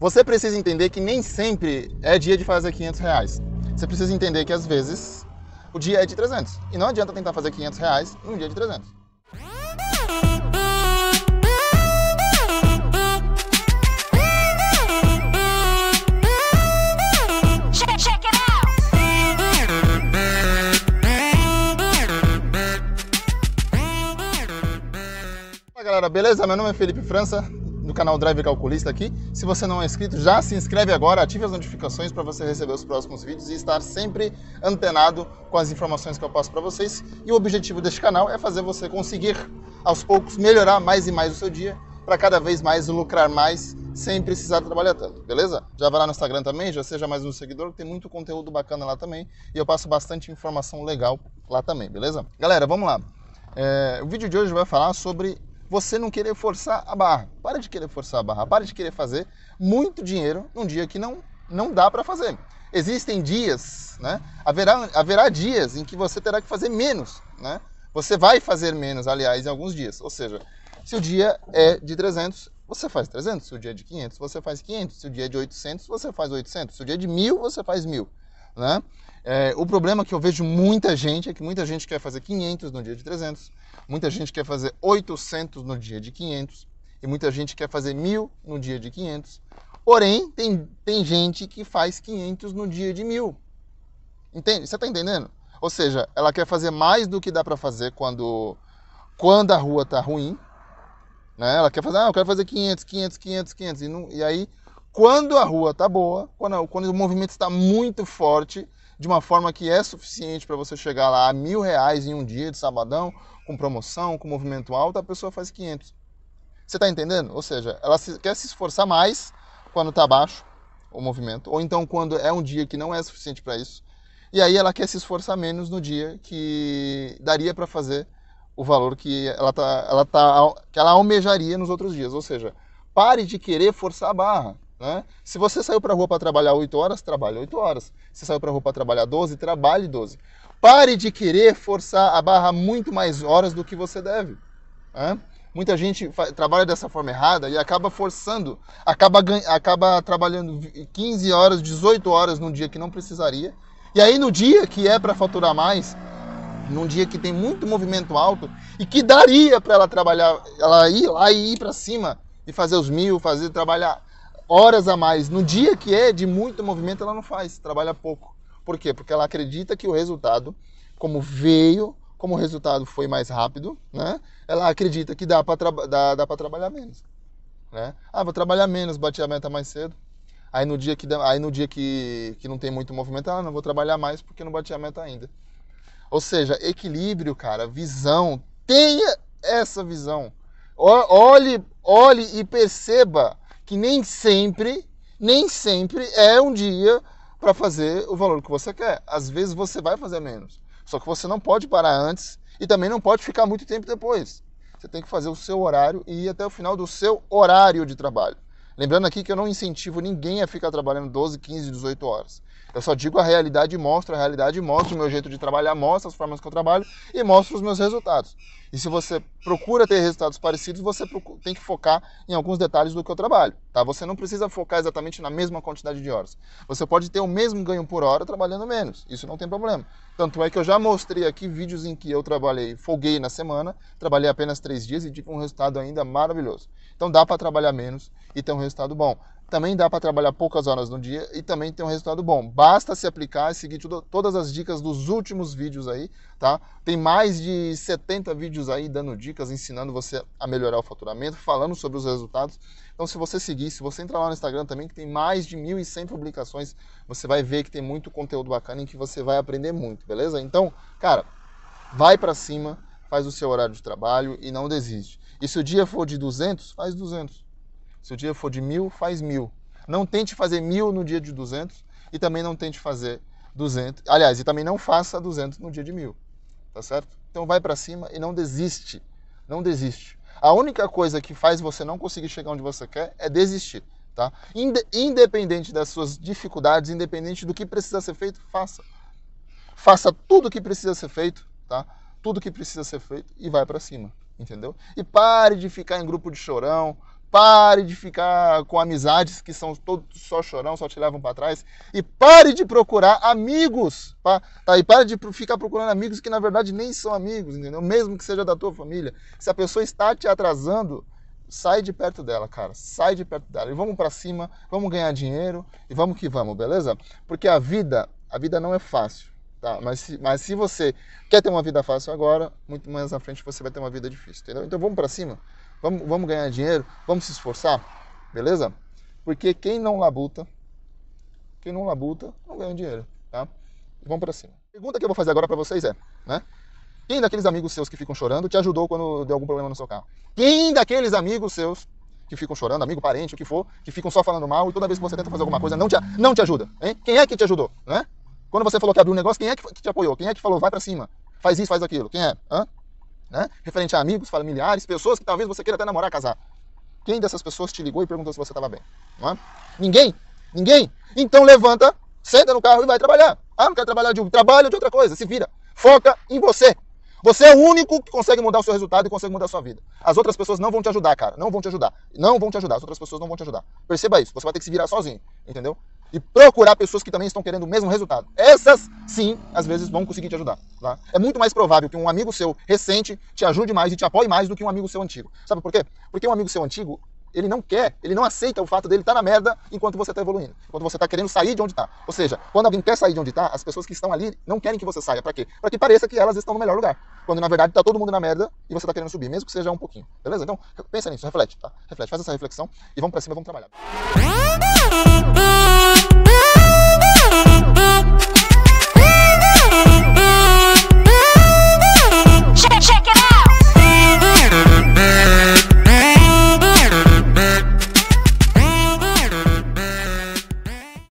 Você precisa entender que nem sempre é dia de fazer 500 reais. Você precisa entender que às vezes o dia é de 300. E não adianta tentar fazer 500 reais num dia de 300. Olá galera, beleza? Meu nome é Felipe França, canal Drive Calculista aqui. Se você não é inscrito, já se inscreve agora, ative as notificações para você receber os próximos vídeos e estar sempre antenado com as informações que eu passo para vocês. E o objetivo deste canal é fazer você conseguir, aos poucos, melhorar mais e mais o seu dia para cada vez mais lucrar mais sem precisar trabalhar tanto, beleza? Já vai lá no Instagram também, já seja mais um seguidor, que tem muito conteúdo bacana lá também e eu passo bastante informação legal lá também, beleza? Galera, vamos lá. É, o vídeo de hoje vai falar sobre você não querer forçar a barra. Para de querer forçar a barra, para de querer fazer muito dinheiro num dia que não, não dá para fazer. Existem dias, né? Haverá, haverá dias em que você terá que fazer menos, né? Você vai fazer menos, aliás, em alguns dias. Ou seja, se o dia é de 300, você faz 300. Se o dia é de 500, você faz 500. Se o dia é de 800, você faz 800. Se o dia é de 1000, você faz 1000. Né? É, o problema que eu vejo muita gente é que muita gente quer fazer 500 no dia de 300, muita gente quer fazer 800 no dia de 500 e muita gente quer fazer 1000 no dia de 500. Porém, tem, tem gente que faz 500 no dia de 1000. Entende? Você está entendendo? Ou seja, ela quer fazer mais do que dá para fazer quando, quando a rua está ruim. Né? Ela quer fazer, ah, eu quero fazer 500, 500, 500, 500. E, não, e aí quando a rua está boa, quando, quando, o movimento está muito forte, de uma forma que é suficiente para você chegar lá a mil reais em um dia de sabadão, com promoção, com movimento alto, a pessoa faz 500. Você está entendendo? Ou seja, ela se, quer se esforçar mais quando está baixo o movimento, ou então quando é um dia que não é suficiente para isso, e aí ela quer se esforçar menos no dia que daria para fazer o valor que ela, tá, ela tá, que ela almejaria nos outros dias. Ou seja, pare de querer forçar a barra. Né? Se você saiu para a rua para trabalhar 8 horas, trabalhe 8 horas. Se saiu para a rua para trabalhar 12, trabalhe 12. Pare de querer forçar a barra muito mais horas do que você deve. Né? Muita gente trabalha dessa forma errada e acaba forçando, acaba, acaba trabalhando 15 horas, 18 horas num dia que não precisaria. E aí no dia que é para faturar mais, num dia que tem muito movimento alto e que daria para ela trabalhar, ela ir lá e ir para cima e fazer os mil, fazer trabalhar horas a mais no dia que é de muito movimento, ela não faz, trabalha pouco. Por quê? Porque ela acredita que o resultado, como veio, como o resultado foi mais rápido, né? Ela acredita que dá para tra dá, dá trabalhar menos. Né? Ah, vou trabalhar menos, bati a meta mais cedo. Aí no dia que aí no dia que, que não tem muito movimento, ah, não vou trabalhar mais porque não bati a meta ainda. Ou seja, equilíbrio, cara, visão, tenha essa visão. Olhe, olhe e perceba que nem sempre, nem sempre é um dia para fazer o valor que você quer. Às vezes você vai fazer menos. Só que você não pode parar antes e também não pode ficar muito tempo depois. Você tem que fazer o seu horário e ir até o final do seu horário de trabalho. Lembrando aqui que eu não incentivo ninguém a ficar trabalhando 12, 15, 18 horas. Eu só digo a realidade, mostro a realidade, mostro o meu jeito de trabalhar, mostro as formas que eu trabalho e mostro os meus resultados. E se você procura ter resultados parecidos, você tem que focar em alguns detalhes do que eu trabalho. Tá? Você não precisa focar exatamente na mesma quantidade de horas. Você pode ter o mesmo ganho por hora trabalhando menos. Isso não tem problema. Tanto é que eu já mostrei aqui vídeos em que eu trabalhei, folguei na semana, trabalhei apenas três dias e tive um resultado ainda maravilhoso. Então dá para trabalhar menos e ter um resultado bom também dá para trabalhar poucas horas no dia e também tem um resultado bom. Basta se aplicar e seguir tudo, todas as dicas dos últimos vídeos aí, tá? Tem mais de 70 vídeos aí dando dicas, ensinando você a melhorar o faturamento, falando sobre os resultados. Então, se você seguir, se você entrar lá no Instagram também, que tem mais de 1.100 publicações, você vai ver que tem muito conteúdo bacana em que você vai aprender muito, beleza? Então, cara, vai para cima, faz o seu horário de trabalho e não desiste. E se o dia for de 200, faz 200 se o dia for de mil, faz mil. Não tente fazer mil no dia de 200 e também não tente fazer 200. Aliás, e também não faça 200 no dia de mil. Tá certo? Então vai para cima e não desiste. Não desiste. A única coisa que faz você não conseguir chegar onde você quer é desistir. Tá? Independente das suas dificuldades, independente do que precisa ser feito, faça. Faça tudo o que precisa ser feito, tá? Tudo que precisa ser feito e vai para cima, entendeu? E pare de ficar em grupo de chorão, Pare de ficar com amizades que são todos só chorão, só te levam para trás. E pare de procurar amigos. Tá? E pare de ficar procurando amigos que na verdade nem são amigos, entendeu? Mesmo que seja da tua família. Se a pessoa está te atrasando, sai de perto dela, cara. Sai de perto dela. E vamos para cima, vamos ganhar dinheiro e vamos que vamos, beleza? Porque a vida, a vida não é fácil. Tá, mas, se, mas se você quer ter uma vida fácil agora, muito mais na frente você vai ter uma vida difícil, entendeu? Então vamos para cima. Vamos, vamos ganhar dinheiro? Vamos se esforçar? Beleza? Porque quem não labuta, quem não labuta, não ganha dinheiro, tá? Vamos para cima. Pergunta que eu vou fazer agora para vocês é, né? Quem daqueles amigos seus que ficam chorando te ajudou quando deu algum problema no seu carro? Quem daqueles amigos seus que ficam chorando, amigo, parente, o que for, que ficam só falando mal e toda vez que você tenta fazer alguma coisa não te, não te ajuda, hein? Quem é que te ajudou, né? Quando você falou que abriu um negócio, quem é que te apoiou? Quem é que falou vai para cima? Faz isso, faz aquilo? Quem é? Hã? né? Referente a amigos, familiares, pessoas que talvez você queira até namorar, casar. Quem dessas pessoas te ligou e perguntou se você estava bem? É? Ninguém? Ninguém? Então levanta, senta no carro e vai trabalhar. Ah, não quer trabalhar de um trabalho ou de outra coisa, se vira. Foca em você. Você é o único que consegue mudar o seu resultado e consegue mudar a sua vida. As outras pessoas não vão te ajudar, cara. Não vão te ajudar. Não vão te ajudar. As outras pessoas não vão te ajudar. Perceba isso. Você vai ter que se virar sozinho. Entendeu? e procurar pessoas que também estão querendo o mesmo resultado. Essas, sim, às vezes vão conseguir te ajudar. Tá? É muito mais provável que um amigo seu recente te ajude mais e te apoie mais do que um amigo seu antigo. Sabe por quê? Porque um amigo seu antigo, ele não quer, ele não aceita o fato dele estar tá na merda enquanto você está evoluindo, enquanto você está querendo sair de onde está. Ou seja, quando alguém quer sair de onde está, as pessoas que estão ali não querem que você saia. Para quê? Para que pareça que elas estão no melhor lugar. Quando na verdade está todo mundo na merda e você está querendo subir, mesmo que seja um pouquinho. Beleza? Então, pensa nisso, reflete, tá? Reflete, faz essa reflexão e vamos para cima, vamos trabalhar.